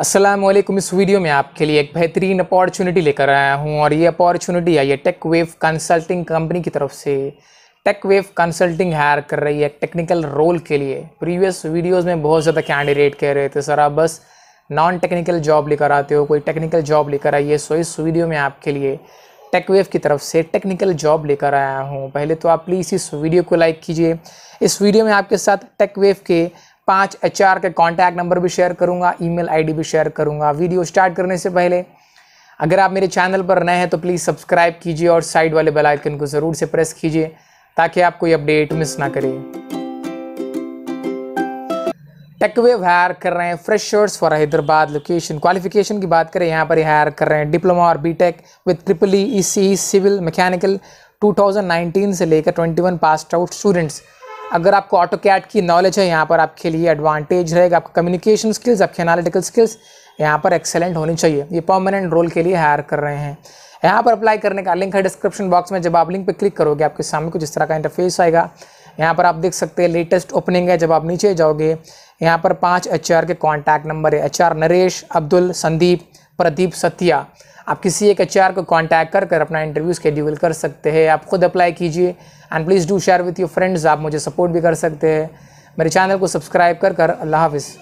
अस्सलाम वालेकुम इस वीडियो में आपके लिए एक बेहतरीन अपॉर्चुनिटी लेकर आया हूं और ये अपॉर्चुनिटी आई है टेक वेव कंसल्टिंग कंपनी की तरफ से टेक वेव कंसल्टिंग हायर कर रही है टेक्निकल रोल के लिए प्रीवियस वीडियोस में बहुत ज़्यादा कैंडिडेट कह रहे थे सर आप बस नॉन टेक्निकल जॉब लेकर आते हो कोई टेक्निकल जॉब लेकर आइए सो इस वीडियो में आपके लिए वेव की तरफ से टेक्निकल जॉब लेकर आया हूँ पहले तो आप प्लीज़ इस वीडियो को लाइक कीजिए इस वीडियो में आपके साथ वेव के पांच एच के कॉन्टैक्ट नंबर भी शेयर मेल ईमेल आईडी भी शेयर करूंगा वीडियो स्टार्ट करने से पहले अगर आप मेरे चैनल पर नए हैं तो प्लीज़ सब्सक्राइब कीजिए और साइड वाले बेल आइकन को ज़रूर से प्रेस कीजिए ताकि आप कोई अपडेट मिस ना करें टेकवेव हायर कर रहे हैं freshers for Hyderabad location qualification की बात करें यहाँ पर हायर कर रहे हैं डिप्लोमा और BTech with triple E E C civil mechanical 2019 से लेकर 21 पास आउट स्टूडेंट्स अगर आपको ऑटो कैट की नॉलेज है यहाँ पर आपके लिए एडवांटेज रहेगा आपका कम्युनिकेशन स्किल्स आपके एनालिटिकल स्किल्स यहाँ पर एक्सेलेंट होनी चाहिए ये परमानेंट रोल के लिए हायर कर रहे हैं यहाँ पर अप्लाई करने का लिंक है डिस्क्रिप्शन बॉक्स में जब आप लिंक पर क्लिक करोगे आपके सामने कुछ इस तरह का इंटरफेस आएगा यहाँ पर आप देख सकते हैं लेटेस्ट ओपनिंग है जब आप नीचे जाओगे यहाँ पर पाँच एच के कॉन्टैक्ट नंबर है एच नरेश अब्दुल संदीप प्रदीप सतिया आप किसी एक एच को कांटेक्ट कर कर अपना इंटरव्यू स्केड्यूल कर सकते हैं आप खुद अप्लाई कीजिए and please do share with your friends आप मुझे सपोर्ट भी कर सकते हैं मेरे चैनल को सब्सक्राइब कर कर अल्लाह हाफिज़